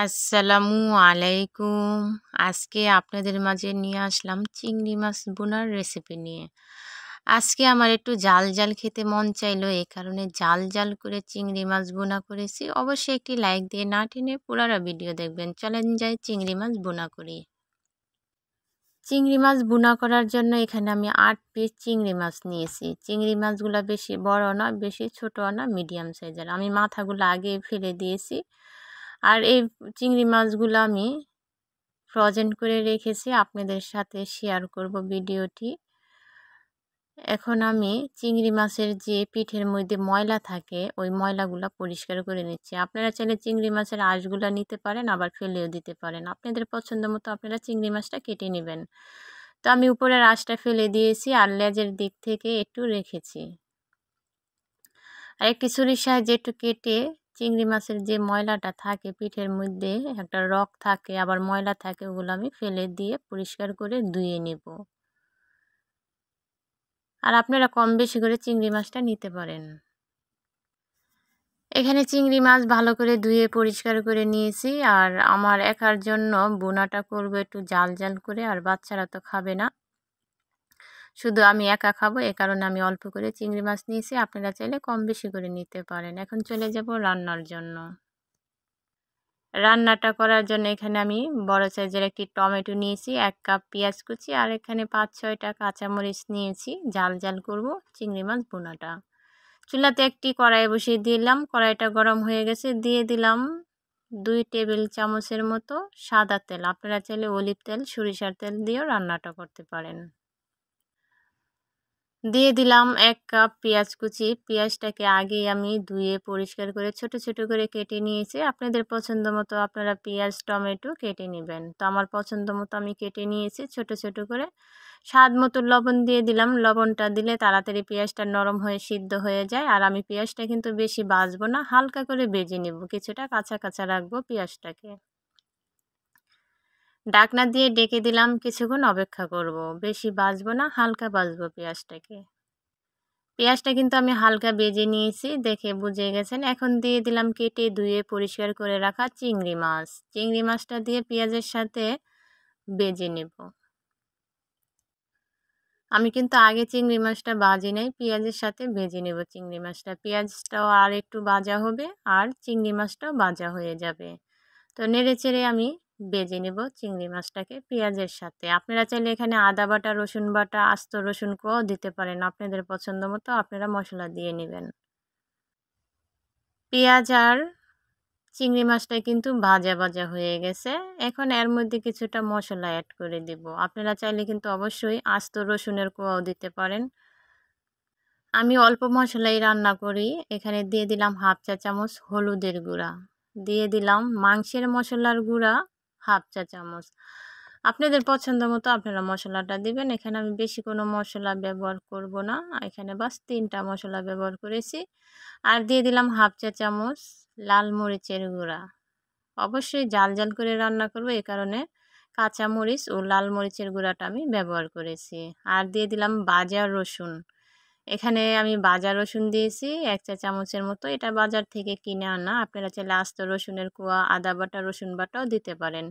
আসসালামু আলাইকুম আজকে আপনাদের মাঝে নিয়ে আসলাম চিংড়ি মাছ বোনার রেসিপি নিয়ে আজকে আমার একটু জাল জাল খেতে মন চাইলো এই কারণে জাল জাল করে চিংড়ি মাছ বোনা করেছি অবশ্যই একটি লাইক দিয়ে না টেনে পুরারা ভিডিও দেখবেন চলেন যাই চিংড়ি মাছ বোনা করি চিংড়ি মাছ বোনা করার জন্য এখানে আমি আট পিস চিংড়ি মাছ নিয়েছি চিংড়ি মাছগুলো বেশি বড় না বেশি ছোট না মিডিয়াম সাইজের আমি মাথাগুলো আগে ফেলে দিয়েছি আর এই চিংড়ি মাছগুলো আমি ফ্রজেন করে রেখেছি আপনাদের সাথে শেয়ার করব ভিডিওটি এখন আমি চিংড়ি মাছের যে পিঠের মধ্যে ময়লা থাকে ওই ময়লাগুলো পরিষ্কার করে নিচ্ছি আপনারা চাইলে চিংড়ি মাছের আঁশগুলো নিতে পারেন আবার ফেলেও দিতে পারেন আপনাদের পছন্দ মতো আপনারা চিংড়ি মাছটা কেটে নেবেন তো আমি উপরের আঁশটা ফেলে দিয়েছি আর লেজের দিক থেকে একটু রেখেছি আর একটি ছুরির সাহায্যে একটু কেটে চিংড়ি মাছের যে ময়লাটা থাকে পিঠের মধ্যে একটা রক থাকে আবার ময়লা থাকে ওগুলো আমি ফেলে দিয়ে পরিষ্কার করে ধুয়ে নেব আর আপনারা কম বেশি করে চিংড়ি মাছটা নিতে পারেন এখানে চিংড়ি মাছ ভালো করে ধুয়ে পরিষ্কার করে নিয়েছি আর আমার একার জন্য বোনাটা করবো একটু জাল জাল করে আর বাচ্চারা তো খাবে না শুধু আমি একা খাবো এ কারণে আমি অল্প করে চিংড়ি মাছ নিয়েছি আপনারা চাইলে কম বেশি করে নিতে পারেন এখন চলে যাব রান্নার জন্য রান্নাটা করার জন্য এখানে আমি বড় সাইজের একটি টমেটো নিয়েছি এক কাপ পেঁয়াজ কুচি আর এখানে পাঁচ ছয়টা কাঁচামরিচ নিয়েছি জাল জাল করব চিংড়ি মাছ বোনাটা চুলাতে একটি কড়াই বসিয়ে দিলাম কড়াইটা গরম হয়ে গেছে দিয়ে দিলাম দুই টেবিল চামচের মতো সাদা তেল আপনারা চাইলে অলিভ তেল সরিষার তেল দিয়েও রান্নাটা করতে পারেন দিয়ে দিলাম এক কাপ পেঁয়াজ কুচি পেঁয়াজটাকে আগে আমি ধুয়ে পরিষ্কার করে ছোট ছোট করে কেটে নিয়েছি আপনাদের পছন্দ মতো আপনারা পেঁয়াজ টমেটো কেটে নেবেন তো আমার পছন্দ মতো আমি কেটে নিয়েছি ছোট ছোট করে স্বাদ মতো লবণ দিয়ে দিলাম লবণটা দিলে তাড়াতাড়ি পেঁয়াজটা নরম হয়ে সিদ্ধ হয়ে যায় আর আমি পেঁয়াজটা কিন্তু বেশি বাজবো না হালকা করে বেজে নেব কিছুটা কাঁচা কাঁচা রাখবো পেঁয়াজটাকে ডাকনা দিয়ে ডেকে দিলাম কিছুক্ষণ অপেক্ষা করব। বেশি বাজবো না হালকা বাজবো পেঁয়াজটাকে পেঁয়াজটা কিন্তু আমি হালকা বেজে নিয়েছি দেখে বুঝে গেছেন এখন দিয়ে দিলাম কেটে ধুয়ে পরিষ্কার করে রাখা চিংড়ি মাছ চিংড়ি মাছটা দিয়ে পেঁয়াজের সাথে বেজে নেব আমি কিন্তু আগে চিংড়ি মাছটা বাজি নাই পেঁয়াজের সাথে বেজে নেব চিংড়ি মাছটা পেঁয়াজটাও আর একটু বাজা হবে আর চিংড়ি মাছটাও বাজা হয়ে যাবে তো নেড়ে চেড়ে আমি বেজে নেব চিংড়ি মাছটাকে পেঁয়াজের সাথে আপনারা চাইলে এখানে আদা বাটা রসুন বাটা আস্ত রসুন কোয়াও দিতে পারেন আপনাদের পছন্দ মতো আপনারা মশলা দিয়ে নেবেন পেঁয়াজ আর চিংড়ি মাছটা কিন্তু ভাজা ভাজা হয়ে গেছে এখন এর মধ্যে কিছুটা মশলা অ্যাড করে দেব আপনারা চাইলে কিন্তু অবশ্যই আস্ত রসুনের কোয়াও দিতে পারেন আমি অল্প মশলাই রান্না করি এখানে দিয়ে দিলাম হাফ চা চামচ হলুদের গুঁড়া দিয়ে দিলাম মাংসের মশলার গুঁড়া হাফ চা চামচ আপনাদের পছন্দ মতো আপনারা মশলাটা দিবেন এখানে আমি বেশি কোনো মশলা ব্যবহার করব না এখানে বাস তিনটা মশলা ব্যবহার করেছি আর দিয়ে দিলাম হাফ চা চামচ লাল মরিচের গুঁড়া অবশ্যই জাল জাল করে রান্না করব এ কারণে কাঁচা মরিচ ও লাল মরিচের গুঁড়াটা আমি ব্যবহার করেছি আর দিয়ে দিলাম বাজার রসুন এখানে আমি বাজার রসুন দিয়েছি এক চা চামচের মতো এটা বাজার থেকে কিনে আনা আপনারা চাইলে আস্ত রসুনের কুয়া আদা বাটা রসুন বাটাও দিতে পারেন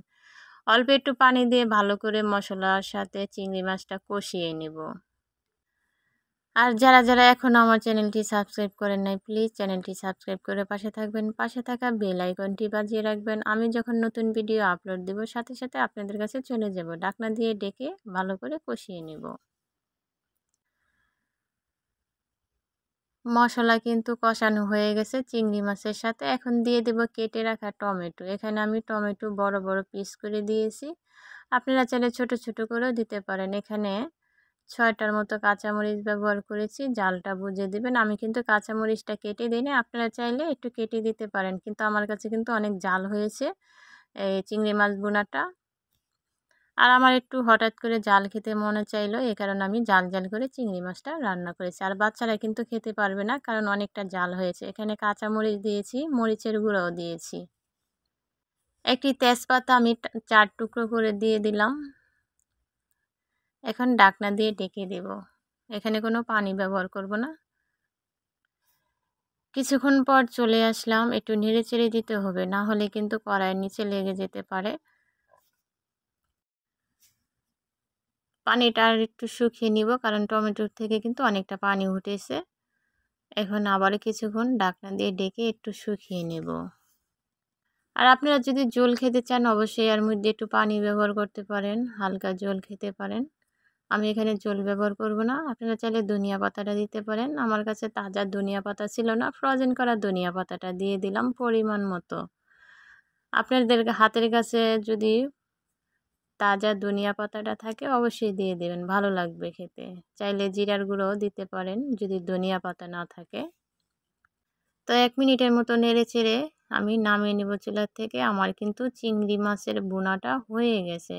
অল্প একটু পানি দিয়ে ভালো করে মশলার সাথে চিংড়ি মাছটা কষিয়ে নিব আর যারা যারা এখন আমার চ্যানেলটি সাবস্ক্রাইব করেন নাই প্লিজ চ্যানেলটি সাবস্ক্রাইব করে পাশে থাকবেন পাশে থাকা বেল আইকনটি বাজিয়ে রাখবেন আমি যখন নতুন ভিডিও আপলোড দেব সাথে সাথে আপনাদের কাছে চলে যাব ডাকনা দিয়ে ডেকে ভালো করে কষিয়ে নেব মশলা কিন্তু কষানো হয়ে গেছে চিংড়ি মাছের সাথে এখন দিয়ে দেব কেটে রাখা টমেটো এখানে আমি টমেটো বড় বড় পিস করে দিয়েছি আপনারা চাইলে ছোট ছোট করেও দিতে পারেন এখানে ছয়টার মতো কাঁচামরিচ ব্যবহার করেছি জালটা বুঝে দেবেন আমি কিন্তু কাঁচামরিচটা কেটে দিই না আপনারা চাইলে একটু কেটে দিতে পারেন কিন্তু আমার কাছে কিন্তু অনেক জাল হয়েছে এই চিংড়ি মাছ বোনাটা আর আমার একটু হঠাৎ করে জাল খেতে মনে চাইলো এ কারণে আমি জাল জাল করে চিংড়ি মাছটা রান্না করেছি আর বাচ্চারা কিন্তু খেতে পারবে না কারণ অনেকটা জাল হয়েছে এখানে কাঁচা মরিচ দিয়েছি মরিচের গুঁড়াও দিয়েছি একটি তেজপাতা আমি চার টুকরো করে দিয়ে দিলাম এখন ডাকনা দিয়ে ডেকে দেব এখানে কোনো পানি ব্যবহার করব না কিছুক্ষণ পর চলে আসলাম একটু নেড়ে চেড়ে দিতে হবে না হলে কিন্তু কড়াইয়ের নিচে লেগে যেতে পারে পানিটা আর একটু শুকিয়ে নিব কারণ টমেটোর থেকে কিন্তু অনেকটা পানি উঠেছে এখন আবার কিছুক্ষণ ডাকনা দিয়ে ডেকে একটু শুকিয়ে নেব আর আপনারা যদি জল খেতে চান অবশ্যই এর মধ্যে একটু পানি ব্যবহার করতে পারেন হালকা জল খেতে পারেন আমি এখানে জল ব্যবহার করব না আপনারা চাইলে ধনিয়া পাতাটা দিতে পারেন আমার কাছে তাজা ধনিয়া পাতা ছিল না ফ্রোজেন করা ধনিয়া পাতাটা দিয়ে দিলাম পরিমাণ মতো আপনাদের হাতের কাছে যদি তাজা ধনিয়া পাতাটা থাকে অবশ্যই দিয়ে দেবেন ভালো লাগবে খেতে চাইলে জিরার গুঁড়োও দিতে পারেন যদি ধনিয়া পাতা না থাকে তো এক মিনিটের মতো নেড়ে চেড়ে আমি নামিয়ে নেব চুলার থেকে আমার কিন্তু চিংড়ি মাছের বোনাটা হয়ে গেছে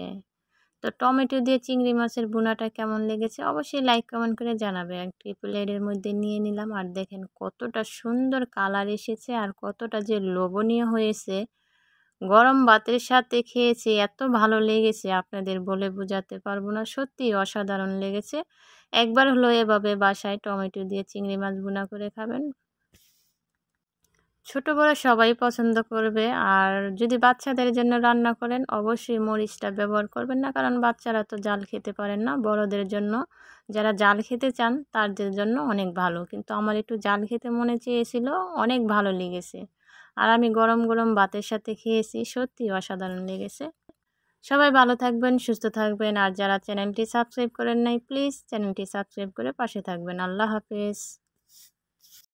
তো টমেটো দিয়ে চিংড়ি মাছের বোনাটা কেমন লেগেছে অবশ্যই লাইক কমেন্ট করে জানাবে এক ট্রিপল এডের মধ্যে নিয়ে নিলাম আর দেখেন কতটা সুন্দর কালার এসেছে আর কতটা যে লোভনীয় হয়েছে গরম ভাতের সাথে খেয়েছি এত ভালো লেগেছে আপনাদের বলে বোঝাতে পারবো না সত্যি অসাধারণ লেগেছে একবার হলো এভাবে বাসায় টমেটো দিয়ে চিংড়ি মাছ বোনা করে খাবেন ছোট বড় সবাই পছন্দ করবে আর যদি বাচ্চাদের জন্য রান্না করেন অবশ্যই মরিচটা ব্যবহার করবেন না কারণ বাচ্চারা তো জাল খেতে পারেন না বড়দের জন্য যারা জাল খেতে চান তাদের জন্য অনেক ভালো কিন্তু আমার একটু জাল খেতে মনে চেয়েছিল অনেক ভালো লেগেছে আর আমি গরম গরম ভাতের সাথে খেয়েছি সত্যি অসাধারণ লেগেছে সবাই ভালো থাকবেন সুস্থ থাকবেন আর যারা চ্যানেলটি সাবস্ক্রাইব করেন নাই প্লিজ চ্যানেলটি সাবস্ক্রাইব করে পাশে থাকবেন আল্লাহ হাফেজ